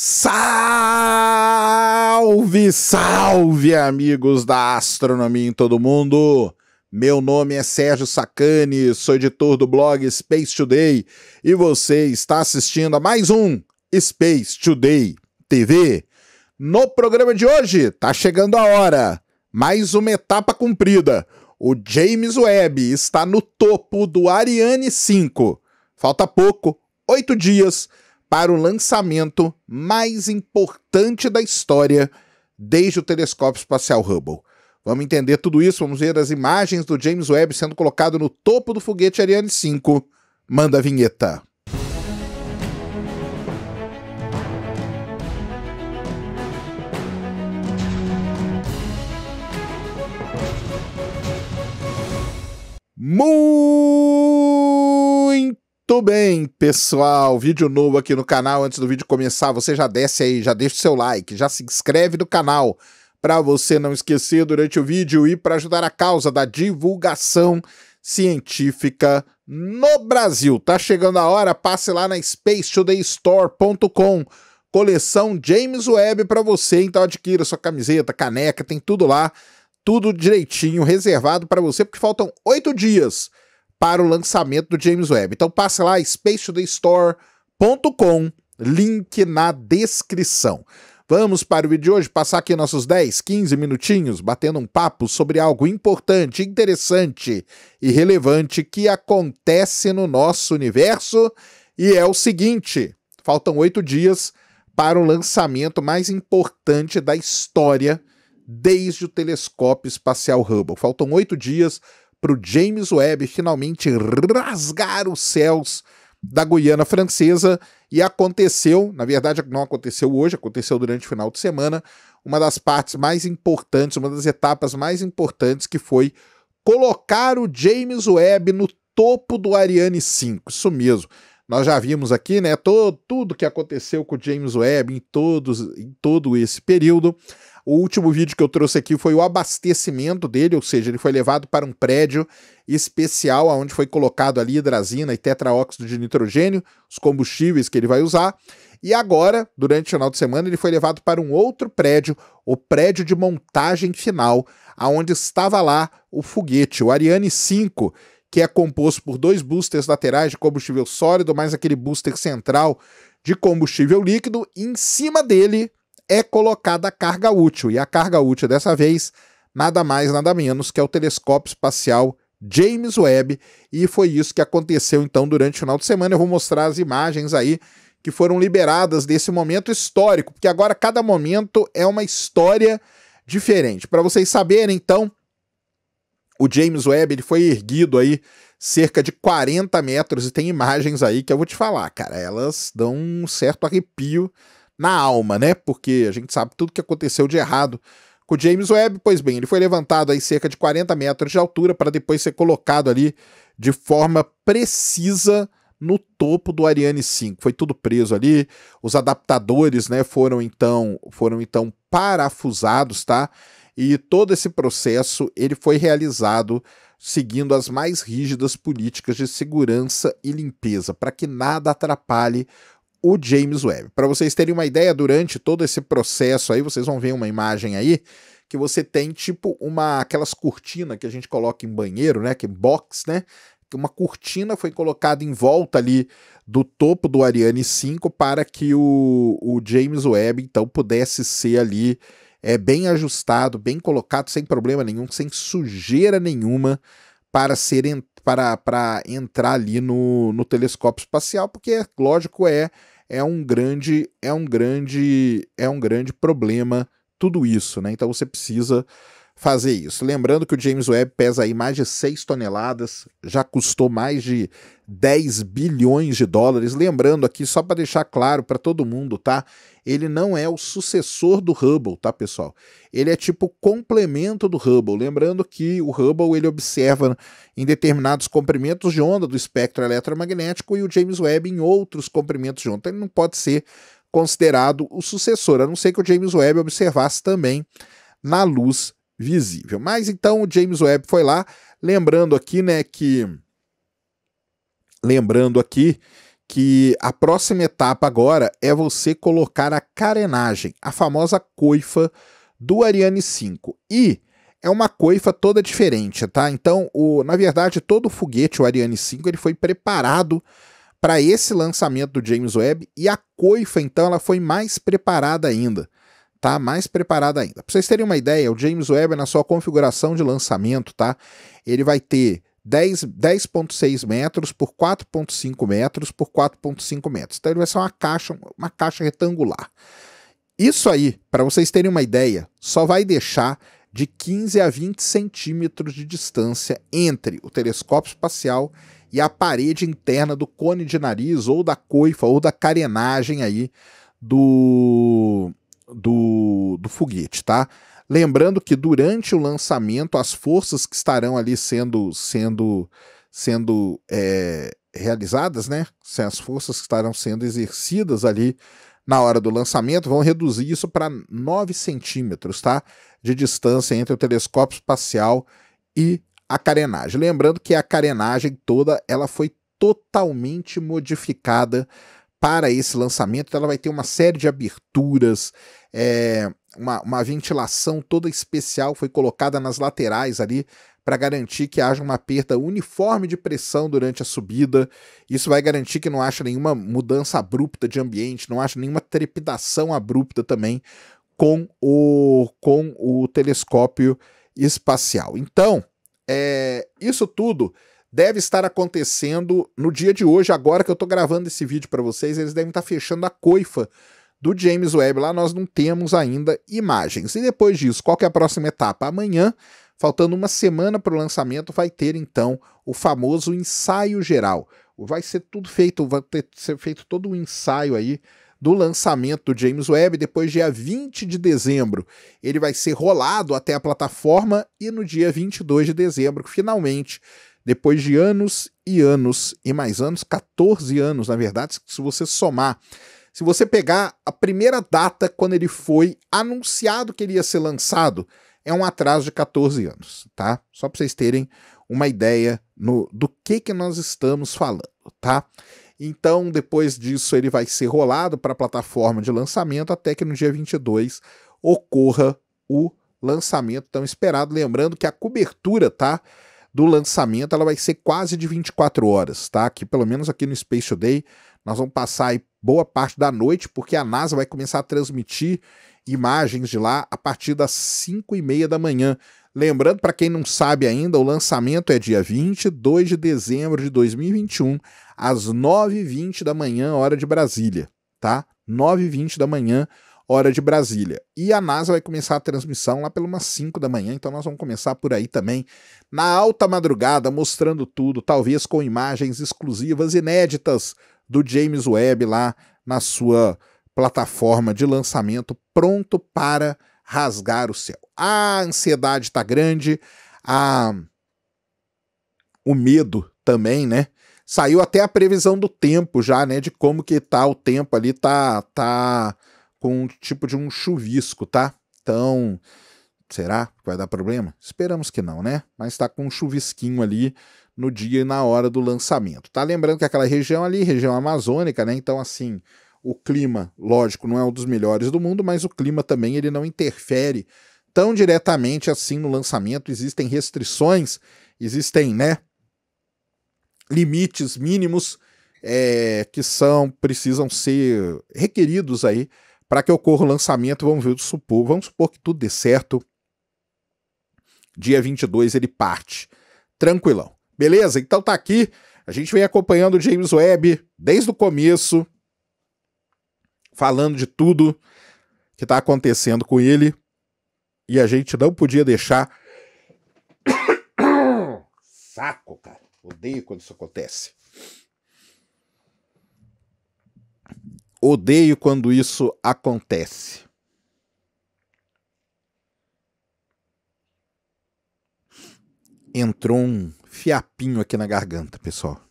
Salve, salve, amigos da astronomia em todo mundo! Meu nome é Sérgio Sacani, sou editor do blog Space Today e você está assistindo a mais um Space Today TV. No programa de hoje, tá chegando a hora, mais uma etapa cumprida. O James Webb está no topo do Ariane 5. Falta pouco, oito dias para o lançamento mais importante da história desde o telescópio espacial Hubble. Vamos entender tudo isso, vamos ver as imagens do James Webb sendo colocado no topo do foguete Ariane 5. Manda a vinheta. Muito muito bem, pessoal. Vídeo novo aqui no canal. Antes do vídeo começar, você já desce aí, já deixa o seu like, já se inscreve no canal para você não esquecer durante o vídeo e para ajudar a causa da divulgação científica no Brasil. Tá chegando a hora, passe lá na spacetodaystore.com. Coleção James Webb para você, então adquira sua camiseta, caneca, tem tudo lá, tudo direitinho, reservado para você, porque faltam oito dias para o lançamento do James Webb. Então passe lá, spacethestore.com, link na descrição. Vamos para o vídeo de hoje, passar aqui nossos 10, 15 minutinhos batendo um papo sobre algo importante, interessante e relevante que acontece no nosso universo. E é o seguinte: faltam oito dias para o lançamento mais importante da história desde o telescópio espacial Hubble. Faltam oito dias para o James Webb finalmente rasgar os céus da Guiana Francesa e aconteceu, na verdade não aconteceu hoje, aconteceu durante o final de semana, uma das partes mais importantes, uma das etapas mais importantes que foi colocar o James Webb no topo do Ariane 5. Isso mesmo. Nós já vimos aqui, né, todo, tudo que aconteceu com o James Webb em, todos, em todo esse período. O último vídeo que eu trouxe aqui foi o abastecimento dele, ou seja, ele foi levado para um prédio especial onde foi colocado ali hidrazina e tetraóxido de nitrogênio, os combustíveis que ele vai usar. E agora, durante o final de semana, ele foi levado para um outro prédio, o prédio de montagem final, aonde estava lá o foguete, o Ariane 5, que é composto por dois boosters laterais de combustível sólido, mais aquele booster central de combustível líquido, e em cima dele é colocada a carga útil. E a carga útil dessa vez, nada mais, nada menos que é o telescópio espacial James Webb, e foi isso que aconteceu então durante o final de semana. Eu vou mostrar as imagens aí que foram liberadas desse momento histórico, porque agora cada momento é uma história diferente. Para vocês saberem, então, o James Webb ele foi erguido aí cerca de 40 metros e tem imagens aí que eu vou te falar, cara. Elas dão um certo arrepio na alma, né? Porque a gente sabe tudo que aconteceu de errado com o James Webb. Pois bem, ele foi levantado aí cerca de 40 metros de altura para depois ser colocado ali de forma precisa no topo do Ariane 5. Foi tudo preso ali. Os adaptadores, né, foram então, foram então parafusados, tá? E todo esse processo ele foi realizado seguindo as mais rígidas políticas de segurança e limpeza, para que nada atrapalhe o James Webb. Para vocês terem uma ideia, durante todo esse processo aí, vocês vão ver uma imagem aí que você tem tipo uma aquelas cortinas que a gente coloca em banheiro, né, que é box, né? Uma cortina foi colocada em volta ali do topo do Ariane 5 para que o, o James Webb então pudesse ser ali é bem ajustado, bem colocado, sem problema nenhum, sem sujeira nenhuma para ser para, para entrar ali no, no telescópio espacial, porque lógico é é um grande é um grande é um grande problema tudo isso, né? Então você precisa fazer isso. Lembrando que o James Webb pesa aí mais de 6 toneladas, já custou mais de 10 bilhões de dólares. Lembrando aqui, só para deixar claro para todo mundo, tá? Ele não é o sucessor do Hubble, tá, pessoal? Ele é tipo complemento do Hubble. Lembrando que o Hubble ele observa em determinados comprimentos de onda do espectro eletromagnético e o James Webb em outros comprimentos de onda. Então, ele não pode ser considerado o sucessor, a não ser que o James Webb observasse também na luz visível. Mas então o James Webb foi lá, lembrando aqui, né, que lembrando aqui que a próxima etapa agora é você colocar a carenagem, a famosa coifa do Ariane 5. E é uma coifa toda diferente, tá? Então, o, na verdade, todo o foguete, o Ariane 5, ele foi preparado para esse lançamento do James Webb e a coifa, então, ela foi mais preparada ainda tá mais preparada ainda. Para vocês terem uma ideia, o James Webb na sua configuração de lançamento, tá? Ele vai ter 10,6 10 metros por 4,5 metros por 4,5 metros. Então ele vai ser uma caixa, uma caixa retangular. Isso aí, para vocês terem uma ideia, só vai deixar de 15 a 20 centímetros de distância entre o telescópio espacial e a parede interna do cone de nariz ou da coifa ou da carenagem aí do do, do foguete, tá? Lembrando que durante o lançamento, as forças que estarão ali sendo, sendo, sendo é, realizadas, né? As forças que estarão sendo exercidas ali na hora do lançamento vão reduzir isso para 9 centímetros, tá? De distância entre o telescópio espacial e a carenagem. Lembrando que a carenagem toda ela foi totalmente modificada para esse lançamento, ela vai ter uma série de aberturas, é, uma, uma ventilação toda especial foi colocada nas laterais ali para garantir que haja uma perda uniforme de pressão durante a subida. Isso vai garantir que não haja nenhuma mudança abrupta de ambiente, não haja nenhuma trepidação abrupta também com o, com o telescópio espacial. Então, é, isso tudo deve estar acontecendo no dia de hoje, agora que eu estou gravando esse vídeo para vocês, eles devem estar tá fechando a coifa do James Webb lá, nós não temos ainda imagens. E depois disso, qual é a próxima etapa? Amanhã, faltando uma semana para o lançamento, vai ter então o famoso ensaio geral. Vai ser tudo feito, vai ter, ser feito todo o um ensaio aí do lançamento do James Webb, depois dia 20 de dezembro. Ele vai ser rolado até a plataforma e no dia 22 de dezembro, finalmente, depois de anos e anos e mais anos, 14 anos, na verdade, se você somar. Se você pegar a primeira data quando ele foi anunciado que ele ia ser lançado, é um atraso de 14 anos, tá? Só para vocês terem uma ideia no, do que que nós estamos falando, tá? Então, depois disso, ele vai ser rolado para a plataforma de lançamento até que no dia 22 ocorra o lançamento tão esperado. Lembrando que a cobertura, tá? do lançamento, ela vai ser quase de 24 horas, tá? Que pelo menos aqui no Space Today, nós vamos passar aí boa parte da noite, porque a NASA vai começar a transmitir imagens de lá a partir das 5 e meia da manhã. Lembrando, para quem não sabe ainda, o lançamento é dia 22 de dezembro de 2021, às 9h20 da manhã, hora de Brasília, tá? 9h20 da manhã, hora de Brasília. E a NASA vai começar a transmissão lá pelas 5 da manhã, então nós vamos começar por aí também, na alta madrugada, mostrando tudo, talvez com imagens exclusivas inéditas do James Webb lá na sua plataforma de lançamento, pronto para rasgar o céu. A ansiedade está grande, a o medo também, né? Saiu até a previsão do tempo já, né, de como que tá o tempo ali, tá tá com um tipo de um chuvisco, tá? Então, será que vai dar problema? Esperamos que não, né? Mas está com um chuvisquinho ali no dia e na hora do lançamento. Tá lembrando que aquela região ali, região amazônica, né? Então, assim, o clima, lógico, não é um dos melhores do mundo, mas o clima também ele não interfere tão diretamente assim no lançamento. Existem restrições, existem, né? Limites mínimos é, que são precisam ser requeridos aí para que ocorra o lançamento, vamos ver, supor, vamos supor que tudo dê certo. Dia 22 ele parte. Tranquilão. Beleza? Então tá aqui. A gente vem acompanhando o James Webb desde o começo, falando de tudo que tá acontecendo com ele. E a gente não podia deixar. Saco, cara. Odeio quando isso acontece. Odeio quando isso acontece. Entrou um fiapinho aqui na garganta, pessoal.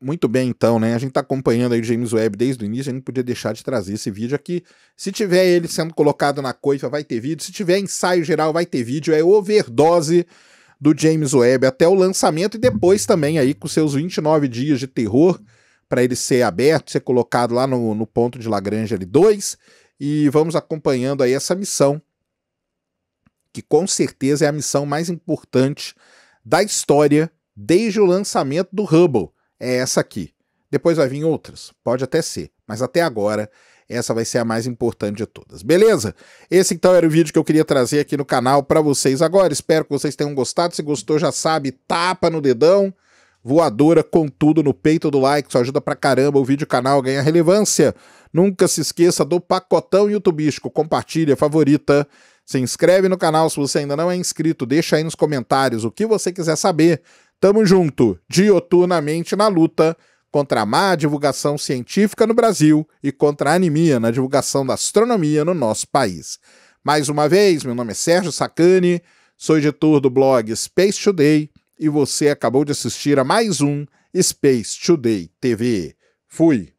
Muito bem, então, né? A gente está acompanhando aí o James Webb desde o início, a gente não podia deixar de trazer esse vídeo aqui. Se tiver ele sendo colocado na coifa, vai ter vídeo. Se tiver ensaio geral, vai ter vídeo. É overdose do James Webb até o lançamento e depois também aí com seus 29 dias de terror para ele ser aberto, ser colocado lá no, no ponto de Lagrange L2 e vamos acompanhando aí essa missão, que com certeza é a missão mais importante da história desde o lançamento do Hubble. É essa aqui. Depois vai vir outras, pode até ser, mas até agora essa vai ser a mais importante de todas. Beleza? Esse então era o vídeo que eu queria trazer aqui no canal para vocês agora. Espero que vocês tenham gostado. Se gostou, já sabe, tapa no dedão voadora com tudo no peito do like, isso ajuda pra caramba o vídeo canal ganha relevância. Nunca se esqueça do pacotão youtubístico, compartilha, favorita, se inscreve no canal se você ainda não é inscrito, deixa aí nos comentários o que você quiser saber. Tamo junto, dioturnamente na luta contra a má divulgação científica no Brasil e contra a anemia na divulgação da astronomia no nosso país. Mais uma vez, meu nome é Sérgio Sacani, sou editor do blog Space Today e você acabou de assistir a mais um Space Today TV. Fui!